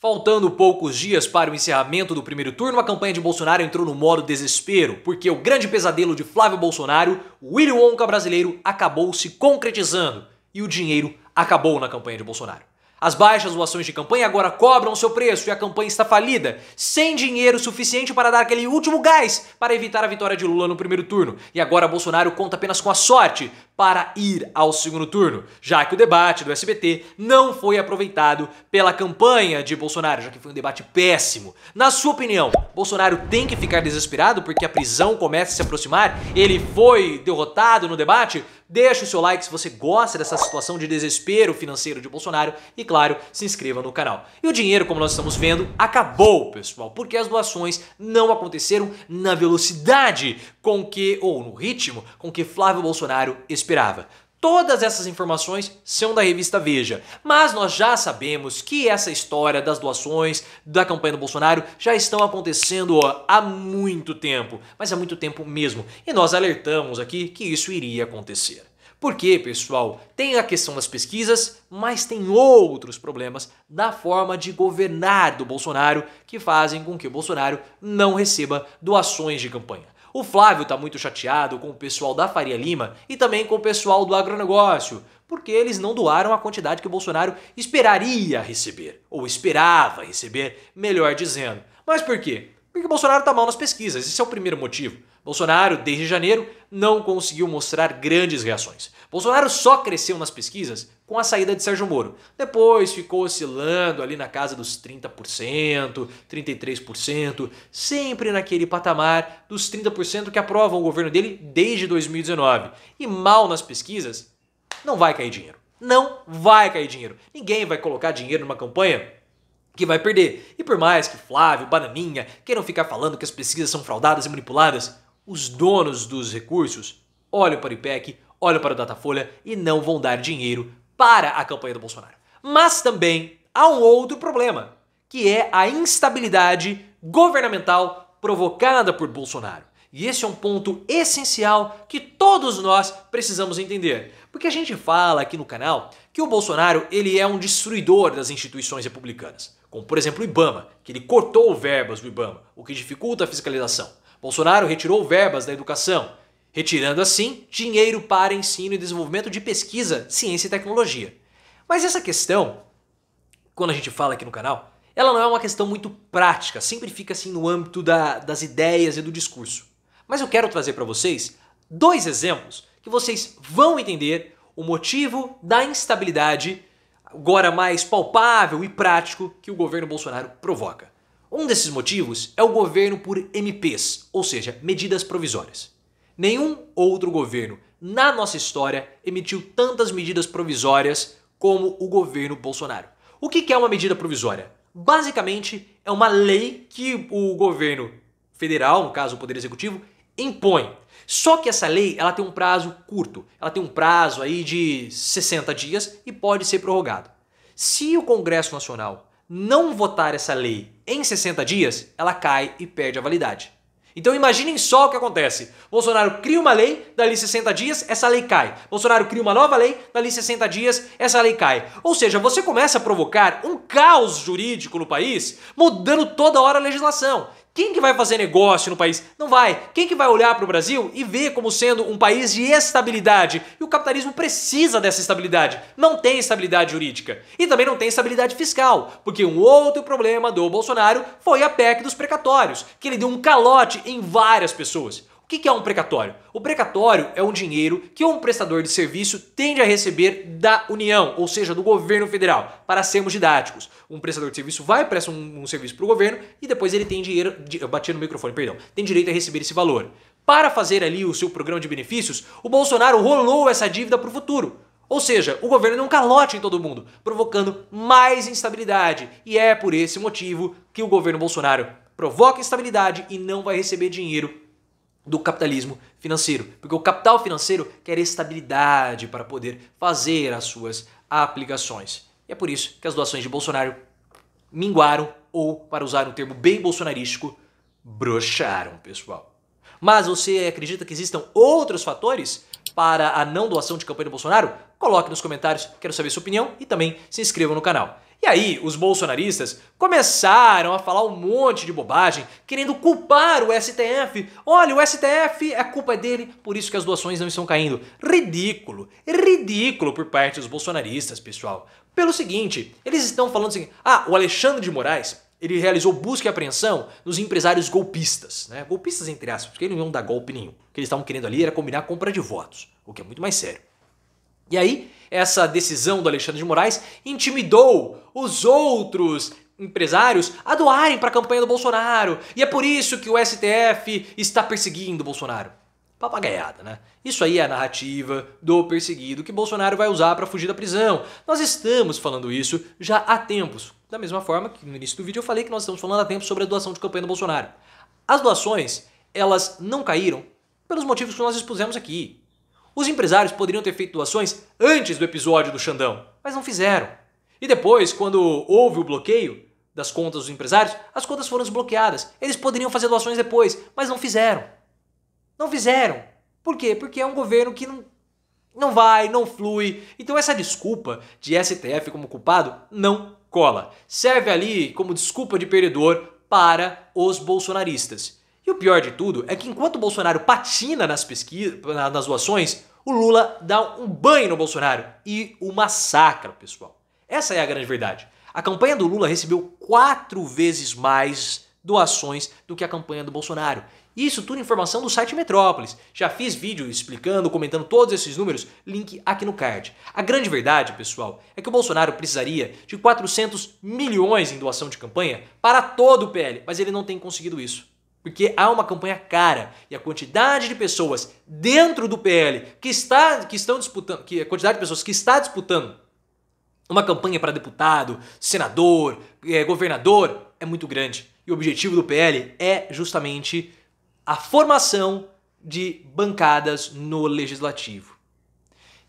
Faltando poucos dias para o encerramento do primeiro turno, a campanha de Bolsonaro entrou no modo desespero, porque o grande pesadelo de Flávio Bolsonaro, o Willy Wonka brasileiro, acabou se concretizando e o dinheiro acabou na campanha de Bolsonaro. As baixas doações de campanha agora cobram seu preço e a campanha está falida, sem dinheiro suficiente para dar aquele último gás para evitar a vitória de Lula no primeiro turno. E agora Bolsonaro conta apenas com a sorte, para ir ao segundo turno, já que o debate do SBT não foi aproveitado pela campanha de Bolsonaro, já que foi um debate péssimo. Na sua opinião, Bolsonaro tem que ficar desesperado porque a prisão começa a se aproximar? Ele foi derrotado no debate? Deixe o seu like se você gosta dessa situação de desespero financeiro de Bolsonaro e, claro, se inscreva no canal. E o dinheiro, como nós estamos vendo, acabou, pessoal, porque as doações não aconteceram na velocidade com que, ou no ritmo, com que Flávio Bolsonaro esperava inspirava. Todas essas informações são da revista Veja, mas nós já sabemos que essa história das doações, da campanha do Bolsonaro, já estão acontecendo ó, há muito tempo, mas há muito tempo mesmo, e nós alertamos aqui que isso iria acontecer. Porque, pessoal, tem a questão das pesquisas, mas tem outros problemas da forma de governar do Bolsonaro que fazem com que o Bolsonaro não receba doações de campanha. O Flávio está muito chateado com o pessoal da Faria Lima e também com o pessoal do agronegócio, porque eles não doaram a quantidade que o Bolsonaro esperaria receber, ou esperava receber, melhor dizendo. Mas por quê? Por que Bolsonaro está mal nas pesquisas? Esse é o primeiro motivo. Bolsonaro, desde janeiro, não conseguiu mostrar grandes reações. Bolsonaro só cresceu nas pesquisas com a saída de Sérgio Moro. Depois ficou oscilando ali na casa dos 30%, 33%, sempre naquele patamar dos 30% que aprovam o governo dele desde 2019. E mal nas pesquisas, não vai cair dinheiro. Não vai cair dinheiro. Ninguém vai colocar dinheiro numa campanha que vai perder. E por mais que Flávio, Bananinha queiram ficar falando que as pesquisas são fraudadas e manipuladas, os donos dos recursos olham para o IPEC, olham para o Datafolha e não vão dar dinheiro para a campanha do Bolsonaro. Mas também há um outro problema, que é a instabilidade governamental provocada por Bolsonaro. E esse é um ponto essencial que todos nós precisamos entender. Porque a gente fala aqui no canal que o Bolsonaro ele é um destruidor das instituições republicanas como por exemplo o IBAMA, que ele cortou verbas do IBAMA, o que dificulta a fiscalização. Bolsonaro retirou verbas da educação, retirando assim dinheiro para ensino e desenvolvimento de pesquisa, ciência e tecnologia. Mas essa questão, quando a gente fala aqui no canal, ela não é uma questão muito prática, sempre fica assim no âmbito da, das ideias e do discurso. Mas eu quero trazer para vocês dois exemplos que vocês vão entender o motivo da instabilidade agora mais palpável e prático que o governo Bolsonaro provoca. Um desses motivos é o governo por MPs, ou seja, medidas provisórias. Nenhum outro governo na nossa história emitiu tantas medidas provisórias como o governo Bolsonaro. O que é uma medida provisória? Basicamente, é uma lei que o governo federal, no caso o Poder Executivo, impõe só que essa lei ela tem um prazo curto, ela tem um prazo aí de 60 dias e pode ser prorrogada. Se o Congresso Nacional não votar essa lei em 60 dias, ela cai e perde a validade. Então imaginem só o que acontece. Bolsonaro cria uma lei, dali 60 dias, essa lei cai. Bolsonaro cria uma nova lei, dali 60 dias, essa lei cai. Ou seja, você começa a provocar um caos jurídico no país, mudando toda hora a legislação. Quem que vai fazer negócio no país? Não vai. Quem que vai olhar para o Brasil e ver como sendo um país de estabilidade? E o capitalismo precisa dessa estabilidade. Não tem estabilidade jurídica. E também não tem estabilidade fiscal, porque um outro problema do Bolsonaro foi a PEC dos precatórios, que ele deu um calote em várias pessoas. O que é um precatório? O precatório é um dinheiro que um prestador de serviço tende a receber da União, ou seja, do governo federal, para sermos didáticos. Um prestador de serviço vai, presta um, um serviço para o governo e depois ele tem dinheiro. Eu bati no microfone, perdão. Tem direito a receber esse valor. Para fazer ali o seu programa de benefícios, o Bolsonaro rolou essa dívida para o futuro. Ou seja, o governo deu um calote em todo mundo, provocando mais instabilidade. E é por esse motivo que o governo Bolsonaro provoca instabilidade e não vai receber dinheiro do capitalismo financeiro, porque o capital financeiro quer estabilidade para poder fazer as suas aplicações. E é por isso que as doações de Bolsonaro minguaram ou, para usar um termo bem bolsonarístico, broxaram, pessoal. Mas você acredita que existam outros fatores para a não doação de campanha do Bolsonaro? Coloque nos comentários, quero saber sua opinião e também se inscreva no canal aí, os bolsonaristas começaram a falar um monte de bobagem, querendo culpar o STF. Olha, o STF, a é culpa é dele, por isso que as doações não estão caindo. Ridículo, ridículo por parte dos bolsonaristas, pessoal. Pelo seguinte, eles estão falando assim: ah, o Alexandre de Moraes ele realizou busca e apreensão nos empresários golpistas, né? Golpistas entre aspas, porque eles não iam dar golpe nenhum. O que eles estavam querendo ali era combinar a compra de votos, o que é muito mais sério. E aí, essa decisão do Alexandre de Moraes intimidou os outros empresários a doarem para a campanha do Bolsonaro. E é por isso que o STF está perseguindo o Bolsonaro. Papagaiada, né? Isso aí é a narrativa do perseguido que Bolsonaro vai usar para fugir da prisão. Nós estamos falando isso já há tempos. Da mesma forma que no início do vídeo eu falei que nós estamos falando há tempos sobre a doação de campanha do Bolsonaro. As doações, elas não caíram pelos motivos que nós expusemos aqui. Os empresários poderiam ter feito doações antes do episódio do Xandão, mas não fizeram. E depois, quando houve o bloqueio das contas dos empresários, as contas foram desbloqueadas. Eles poderiam fazer doações depois, mas não fizeram. Não fizeram. Por quê? Porque é um governo que não, não vai, não flui. Então essa desculpa de STF como culpado não cola. Serve ali como desculpa de perdedor para os bolsonaristas. E o pior de tudo é que enquanto o Bolsonaro patina nas pesquisas, nas doações, o Lula dá um banho no Bolsonaro e o massacra, pessoal. Essa é a grande verdade. A campanha do Lula recebeu quatro vezes mais doações do que a campanha do Bolsonaro. Isso tudo informação do site Metrópolis. Já fiz vídeo explicando, comentando todos esses números, link aqui no card. A grande verdade, pessoal, é que o Bolsonaro precisaria de 400 milhões em doação de campanha para todo o PL, mas ele não tem conseguido isso. Porque há uma campanha cara e a quantidade de pessoas dentro do PL que está que estão disputando, que a quantidade de pessoas que está disputando uma campanha para deputado, senador, eh, governador é muito grande. E o objetivo do PL é justamente a formação de bancadas no legislativo.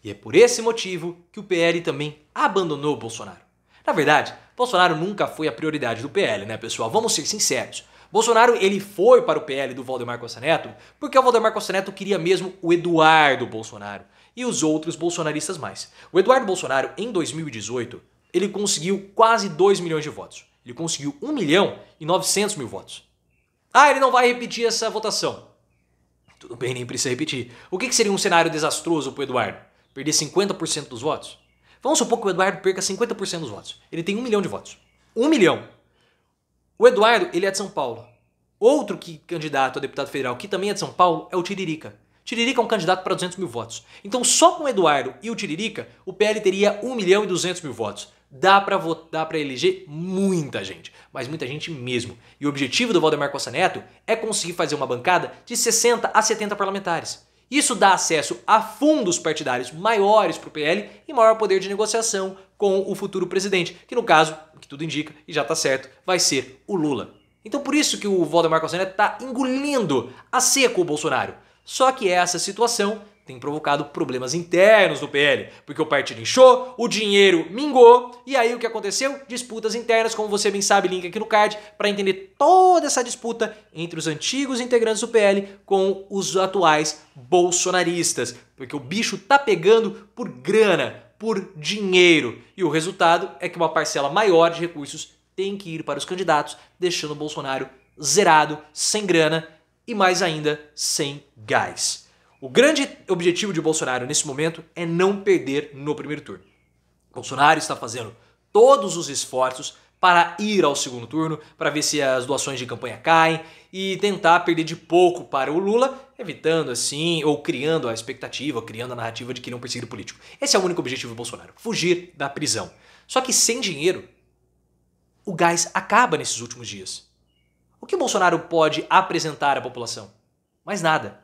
E é por esse motivo que o PL também abandonou Bolsonaro. Na verdade, Bolsonaro nunca foi a prioridade do PL, né, pessoal? Vamos ser sinceros. Bolsonaro ele foi para o PL do Valdemar Costa Neto porque o Valdemar Costa Neto queria mesmo o Eduardo Bolsonaro e os outros bolsonaristas mais. O Eduardo Bolsonaro, em 2018, ele conseguiu quase 2 milhões de votos. Ele conseguiu 1 milhão e 900 mil votos. Ah, ele não vai repetir essa votação. Tudo bem, nem precisa repetir. O que seria um cenário desastroso para o Eduardo? Perder 50% dos votos? Vamos supor que o Eduardo perca 50% dos votos. Ele tem 1 milhão de votos. 1 milhão o Eduardo, ele é de São Paulo. Outro que, candidato a deputado federal que também é de São Paulo é o Tiririca. Tiririca é um candidato para 200 mil votos. Então, só com o Eduardo e o Tiririca, o PL teria 1 milhão e 200 mil votos. Dá para votar para eleger muita gente, mas muita gente mesmo. E o objetivo do Valdemar Costa Neto é conseguir fazer uma bancada de 60 a 70 parlamentares. Isso dá acesso a fundos partidários maiores para o PL e maior poder de negociação, com o futuro presidente, que no caso, que tudo indica e já está certo, vai ser o Lula. Então por isso que o Valdemar Costanera está engolindo a seco o Bolsonaro. Só que essa situação tem provocado problemas internos no PL, porque o partido inchou, o dinheiro mingou, e aí o que aconteceu? Disputas internas, como você bem sabe, link aqui no card, para entender toda essa disputa entre os antigos integrantes do PL com os atuais bolsonaristas, porque o bicho tá pegando por grana, por dinheiro. E o resultado é que uma parcela maior de recursos tem que ir para os candidatos, deixando o Bolsonaro zerado, sem grana e mais ainda sem gás. O grande objetivo de Bolsonaro nesse momento é não perder no primeiro turno. Bolsonaro está fazendo todos os esforços para ir ao segundo turno, para ver se as doações de campanha caem e tentar perder de pouco para o Lula, evitando assim, ou criando a expectativa, criando a narrativa de que ele é um perseguido político. Esse é o único objetivo do Bolsonaro: fugir da prisão. Só que sem dinheiro, o gás acaba nesses últimos dias. O que o Bolsonaro pode apresentar à população? Mais nada.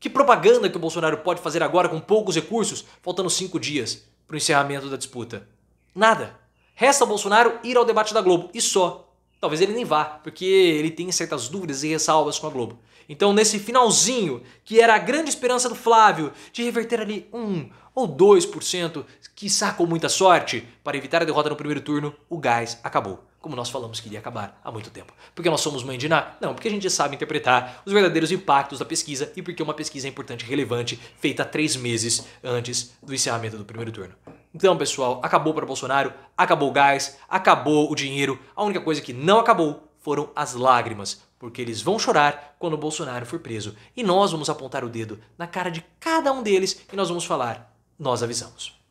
Que propaganda que o Bolsonaro pode fazer agora com poucos recursos, faltando cinco dias para o encerramento da disputa? Nada. Resta Bolsonaro ir ao debate da Globo e só. Talvez ele nem vá, porque ele tem certas dúvidas e ressalvas com a Globo. Então, nesse finalzinho, que era a grande esperança do Flávio de reverter ali um ou 2%, que sacou muita sorte, para evitar a derrota no primeiro turno, o gás acabou. Como nós falamos que iria acabar há muito tempo. Porque nós somos mãe de Ná? Não, porque a gente sabe interpretar os verdadeiros impactos da pesquisa e porque uma pesquisa é importante e relevante, feita três meses antes do encerramento do primeiro turno. Então, pessoal, acabou para Bolsonaro, acabou o gás, acabou o dinheiro. A única coisa que não acabou foram as lágrimas, porque eles vão chorar quando o Bolsonaro for preso. E nós vamos apontar o dedo na cara de cada um deles e nós vamos falar: nós avisamos.